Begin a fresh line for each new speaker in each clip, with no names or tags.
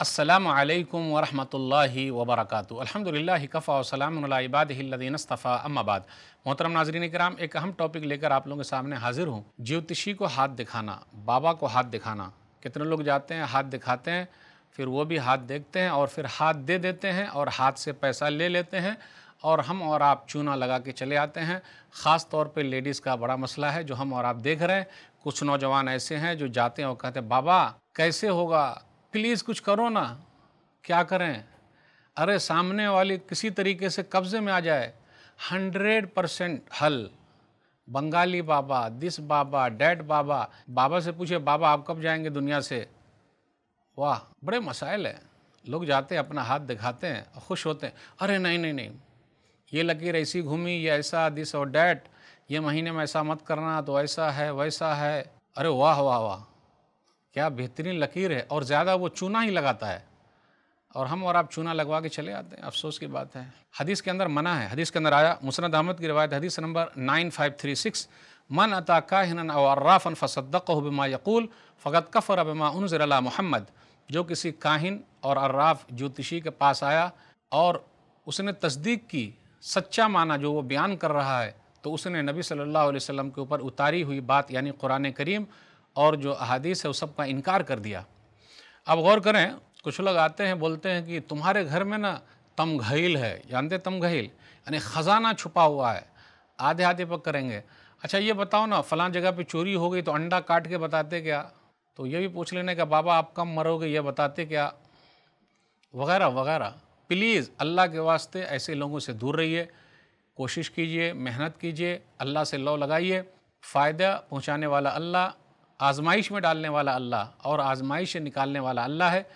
असलकम वरहि वबरक अलहमदिल्ला कफ़ा वसलामबादीनस्तफ़ा अम्माबाद मोहतरम नाजरीन कराम एक अहम टॉपिक लेकर आप लोगों के सामने हाजिर हूँ ज्योतिषी को हाथ दिखाना बाबा को हाथ दिखाना कितने लोग जाते हैं हाथ दिखाते हैं फिर वो भी हाथ देखते हैं और फिर हाथ दे देते हैं और हाथ से पैसा ले लेते हैं और हम और आप चूना लगा के चले आते हैं ख़ास तौर पे लेडीज़ का बड़ा मसला है जो हम और आप देख रहे हैं कुछ नौजवान ऐसे हैं जो जाते हैं और कहते हैं बाबा कैसे होगा प्लीज़ कुछ करो ना क्या करें अरे सामने वाली किसी तरीके से कब्ज़े में आ जाए हंड्रेड परसेंट हल बंगाली बाबा दिस बाबा डैड बाबा बाबा से पूछे बाबा आप कब जाएंगे दुनिया से वाह बड़े मसाइल हैं लोग जाते हैं अपना हाथ दिखाते हैं और खुश होते हैं अरे नहीं नहीं नहीं ये लकीर ऐसी घूमी ये ऐसा दिस और डैट ये महीने में ऐसा मत करना तो ऐसा है वैसा है अरे वाह वाह वाह क्या बेहतरीन लकीर है और ज़्यादा वो चूना ही लगाता है और हम और आप चूना लगवा के चले आते हैं अफसोस की बात है हदीस के अंदर मना है हदीस के अंदर आया मुसरद अहमद की रवायत हदीस number nine five three six मन अता काहन अर्राफ़न फ़सद्दक़ बिमा यकूल फ़गत कफ़र बिमा उनजरला मोहम्मद जो किसी काहिन और अर्राफ ज्योतिषी के पास आया और उसने तस्दीक की सच्चा माना जो वो बयान कर रहा है तो उसने नबी सल्लल्लाहु अलैहि वसल्लम के ऊपर उतारी हुई बात यानी कुरान करीम और जो अहादीस है उस सब का इनकार कर दिया अब गौर करें कुछ लोग आते हैं बोलते हैं कि तुम्हारे घर में ना तमघईल है जानते तम घहील यानी ख़जाना छुपा हुआ है आधे आधे पक करेंगे अच्छा ये बताओ ना फलां जगह पे चोरी हो गई तो अंडा काट के बताते क्या तो ये भी पूछ लेने का बाबा आप कम मरोगे ये बताते क्या वगैरह वगैरह प्लीज़ अल्लाह के वास्ते ऐसे लोगों से दूर रहिए कोशिश कीजिए मेहनत कीजिए अल्लाह से लो लगाइए फ़ायदा पहुँचाने वाला अल्लाह आजमाइश में डालने वाला अल्लाह और आजमाइश से निकालने वाला अल्लाह है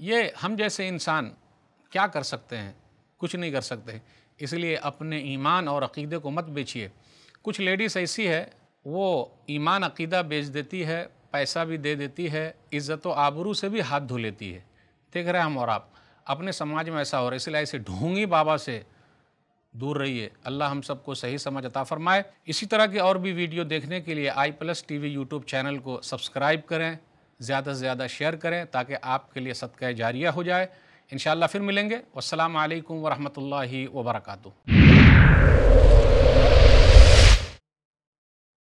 ये हम जैसे इंसान क्या कर सकते हैं कुछ नहीं कर सकते इसलिए अपने ईमान और अकीदे को मत बेचिए कुछ लेडीस ऐसी है वो ईमान अकीदा बेच देती है पैसा भी दे देती है इज़्ज़त व आबरू से भी हाथ धो लेती है देख रहे हैं हम और आप अपने समाज में ऐसा हो रहा है इसलिए ऐसे ढोंगी बाबा से दूर रहिए अल्लाह हम सबको सही समझ अता फरमाए इसी तरह की और भी वीडियो देखने के लिए I plus T V YouTube channel को सब्सक्राइब करें ज़्यादा से ज़्यादा शेयर करें ताकि आपके लिए सदका जारिया हो जाए इन फिर मिलेंगे अल्लाम वरहमल वर्का